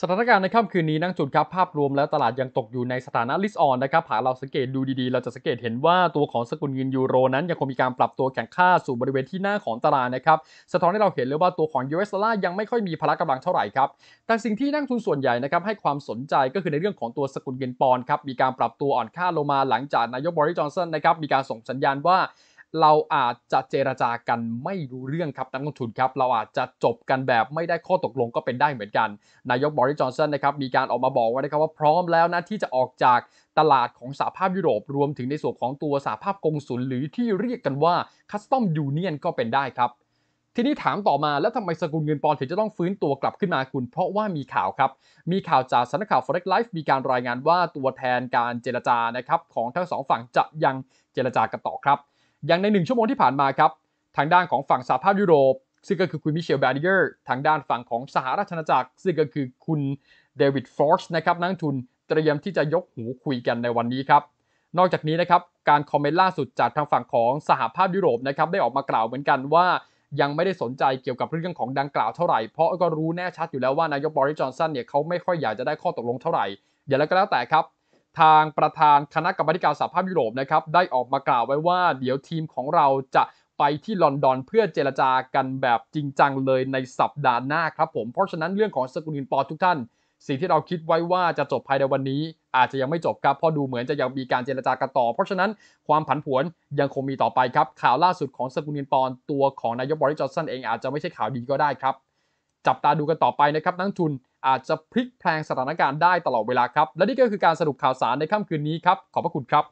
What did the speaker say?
สถานการณ์ในค่ำคืนนี้นั่งจุดครับภาพรวมแล้วตลาดยังตกอยู่ในสถานะลิสออนนะครับหากเราสังเกตดูดีๆ เราจะสังเกตเห็นว่าตัวของสกุลเงินยูโรนั้นยังคงมีการปรับตัวแข่งค่าสู่บริเวณที่หน้าของตลาดนะครับสะท้อนให้เราเห็นเลยว่าตัวของ US ดอลลาร์ยังไม่ค่อยมีพละกำลังเท่าไหร่ครับ แต่สิ่งที่นักทุนส่วนใหญ่นะครับให้ความสนใจก็คือในเรื่องของตัวสกุลเงินปอนครับมีการปรับตัวอ่อนค่าลงมาหลังจากนายกบริจอนสันนะครับมีการส่งสัญญาณว่าเราอาจจะเจรจากันไม่รู้เรื่องครับนักลงทุนครับ เราอาจจะจบกันแบบไม่ได้ข้อตกลงก็เป็นได้เหมือนกัน นายกบริจอนสันนะครับ มีการออกมาบอกว่านะครับว่าพร้อมแล้วนะที่จะออกจากตลาดของสหภาพยุโรปรวมถึงในส่วนของตัวสหภาพกงสุล หรือที่เรียกกันว่าคัสตอมยูเนียนก็เป็นได้ครับ ทีนี้ถามต่อมาแล้วทำไมสกุลเงินปอนด์ถึงจะต้องฟื้นตัวกลับขึ้นมาคุณ เพราะว่ามีข่าวครับ มีข่าวจากสำนักข่าว Forex Life มีการรายงานว่าตัวแทนการเจรจานะครับของทั้งสองฝั่งจะยังเจรจากันต่อครับอย่างในหนึ่งชั่วโมงที่ผ่านมาครับ ทางด้านของฝั่งสหภาพยุโรป ซึ่งก็คือคุณมิเชลแบดิเกอร์ ทางด้านฝั่งของสหราชอาณาจักร ซึ่งก็คือคุณเดวิดฟอร์ชนะครับนักทุนเตรียมที่จะยกหูคุยกันในวันนี้ครับ นอกจากนี้นะครับ การคอมเมนต์ล่าสุดจากทางฝั่งของสหภาพยุโรปนะครับได้ออกมากล่าวเหมือนกันว่ายังไม่ได้สนใจเกี่ยวกับเรื่องของดังกล่าวเท่าไหร่ เพราะก็รู้แน่ชัดอยู่แล้วว่านายกบริจอนสันเนี่ยเขาไม่ค่อยอยากจะได้ข้อตกลงเท่าไหร่อย่างไรก็แล้วแต่ครับทางประธานคณะกรรมาการสหภาพยุโรปนะครับได้ออกมากล่าวไว้ว่าเดี๋ยวทีมของเราจะไปที่ลอนดอน เพื่อเจรจากันแบบจริงจังเลยในสัปดาห์หน้าครับผมเพราะฉะนั้นเรื่องของสกุลินปอทุกท่าน สิ่งที่เราคิดไว้ว่าจะจบภายในวันนี้ อาจจะยังไม่จบครับเพราะดูเหมือนจะยังมีการเจรจากันต่อ เพราะฉะนั้นความผันผวนยังคงมีต่อไปครับข่าวล่าสุดของสกุลินปอนตัวของนายกบริจอ์สันเองอาจจะไม่ใช่ข่าวดีก็ได้ครับ จับตาดูกันต่อไปนะครับนักทุนอาจจะพลิกแพลงสถานการณ์ได้ตลอดเวลาครับ และนี่ก็คือการสรุปข่าวสารในค่ำคืนนี้ครับ ขอบพระคุณครับ